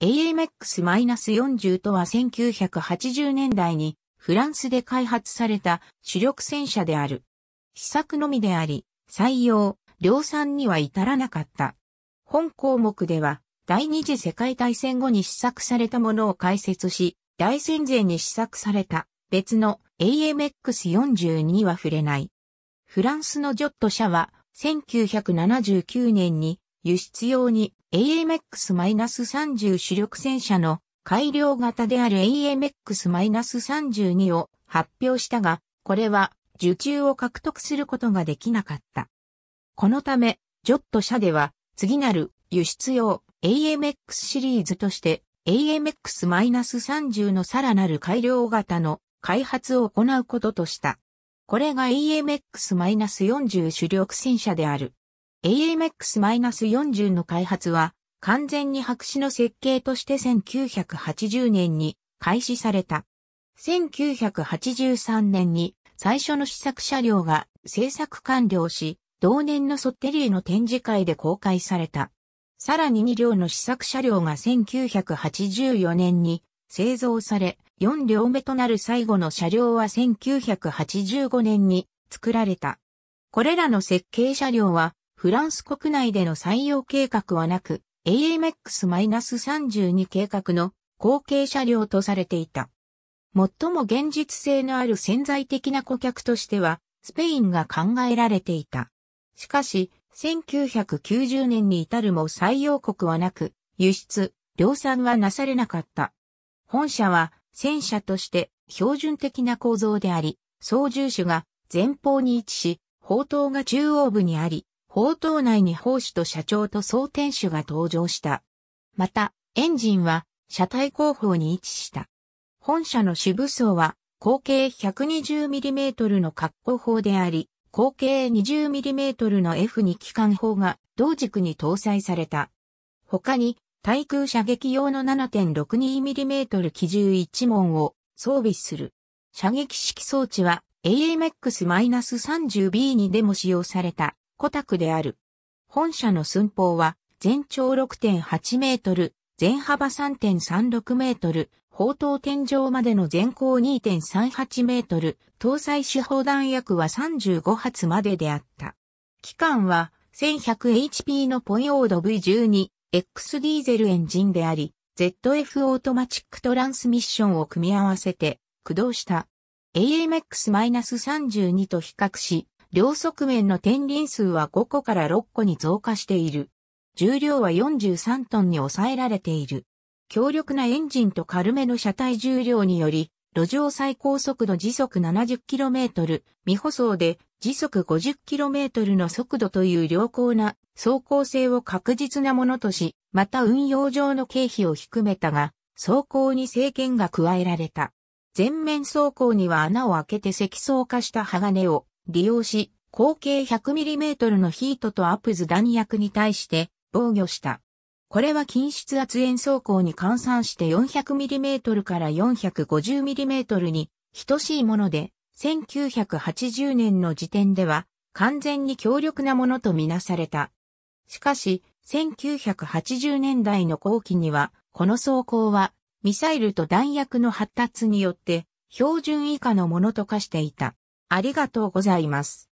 AMX-40 とは1980年代にフランスで開発された主力戦車である。試作のみであり、採用、量産には至らなかった。本項目では、第二次世界大戦後に試作されたものを解説し、大戦前に試作された別の a m x 4 0には触れない。フランスのジョット社は1979年に輸出用に AMX-30 主力戦車の改良型である AMX-32 を発表したが、これは受注を獲得することができなかった。このため、ジョット社では次なる輸出用 AMX シリーズとして AMX-30 のさらなる改良型の開発を行うこととした。これが AMX-40 主力戦車である。AMX-40 の開発は完全に白紙の設計として1980年に開始された。1983年に最初の試作車両が製作完了し、同年のソッテリーの展示会で公開された。さらに2両の試作車両が1984年に製造され、4両目となる最後の車両は1985年に作られた。これらの設計車両はフランス国内での採用計画はなく、AMX-32 計画の後継車両とされていた。最も現実性のある潜在的な顧客としては、スペインが考えられていた。しかし、1990年に至るも採用国はなく、輸出、量産はなされなかった。本社は戦車として標準的な構造であり、操縦手が前方に位置し、砲塔が中央部にあり、砲塔内に砲手と社長と総天守が登場した。また、エンジンは車体後方に位置した。本社の主武装は口径 120mm の格好砲であり、口径 20mm の F2 機関砲が同軸に搭載された。他に、対空射撃用の 7.62mm 機銃1門を装備する。射撃式装置は AMX-30B にでも使用された古宅である。本社の寸法は、全長6.8メートル、全幅3.36メートル、砲塔天井までの全高2.38メートル、搭載手砲弾薬は35発までであった。機関は 1100HP のポイオード V12、X ディーゼルエンジンであり、ZF オートマチックトランスミッションを組み合わせて駆動した。AMX-32 と比較し、両側面の天輪数は5個から6個に増加している。重量は43トンに抑えられている。強力なエンジンと軽めの車体重量により、路上最高速度時速 70km、未舗装で時速 50km の速度という良好な走行性を確実なものとし、また運用上の経費を低めたが、走行に制限が加えられた。前面走行には穴を開けて積層化した鋼を利用し、口径 100mm のヒートとアプズ弾薬に対して防御した。これは均質圧塩走行に換算して 400mm から 450mm に等しいもので、1980年の時点では完全に強力なものとみなされた。しかし、1980年代の後期には、この走行はミサイルと弾薬の発達によって標準以下のものと化していた。ありがとうございます。